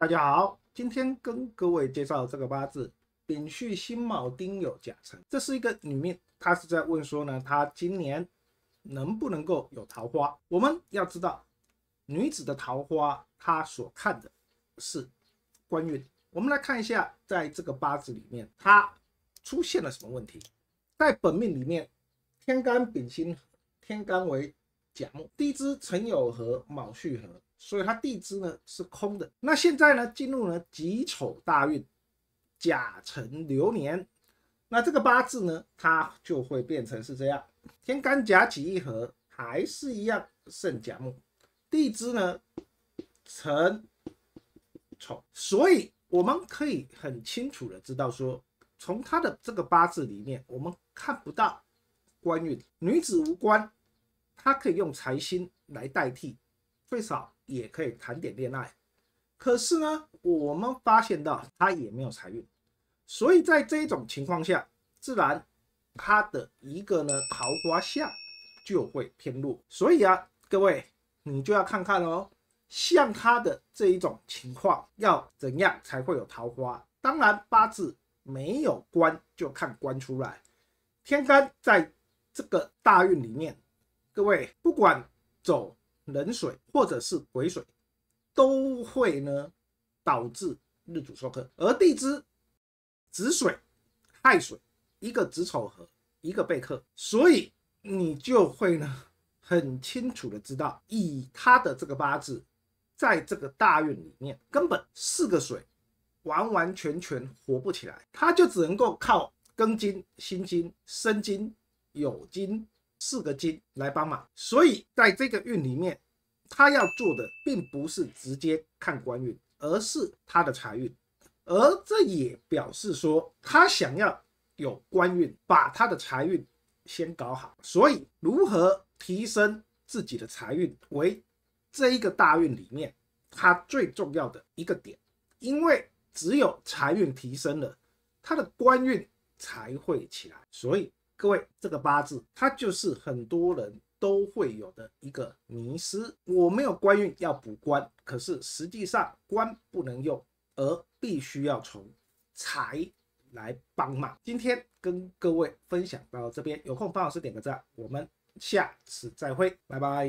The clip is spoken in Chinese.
大家好，今天跟各位介绍这个八字：丙戌辛卯丁酉甲辰。这是一个女命，她是在问说呢，她今年能不能够有桃花？我们要知道女子的桃花，她所看的是官运。我们来看一下，在这个八字里面，她出现了什么问题？在本命里面，天干丙辛，天干为甲木；地支辰酉和卯戌合。所以它地支呢是空的。那现在呢进入了己丑大运，甲辰流年，那这个八字呢它就会变成是这样，天干甲己一合，还是一样，圣甲木。地支呢辰丑，所以我们可以很清楚的知道说，从他的这个八字里面，我们看不到官运，女子无官，它可以用财星来代替，最少。也可以谈点恋爱，可是呢，我们发现到他也没有财运，所以在这一种情况下，自然他的一个呢桃花相就会偏弱。所以啊，各位你就要看看哦，像他的这一种情况要怎样才会有桃花？当然八字没有官就看官出来，天干在这个大运里面，各位不管走。冷水或者是癸水，都会呢导致日主受克，而地支子水、亥水，一个子丑合，一个被克，所以你就会呢很清楚的知道，以他的这个八字，在这个大运里面，根本四个水，完完全全活不起来，他就只能够靠庚金、辛金、申金、酉金。四个金来帮忙，所以在这个运里面，他要做的并不是直接看官运，而是他的财运，而这也表示说，他想要有官运，把他的财运先搞好。所以，如何提升自己的财运，为这一个大运里面，他最重要的一个点，因为只有财运提升了，他的官运才会起来。所以。各位，这个八字它就是很多人都会有的一个迷失。我没有官运要补官，可是实际上官不能用，而必须要从财来帮忙。今天跟各位分享到这边，有空帮老师点个赞，我们下次再会，拜拜。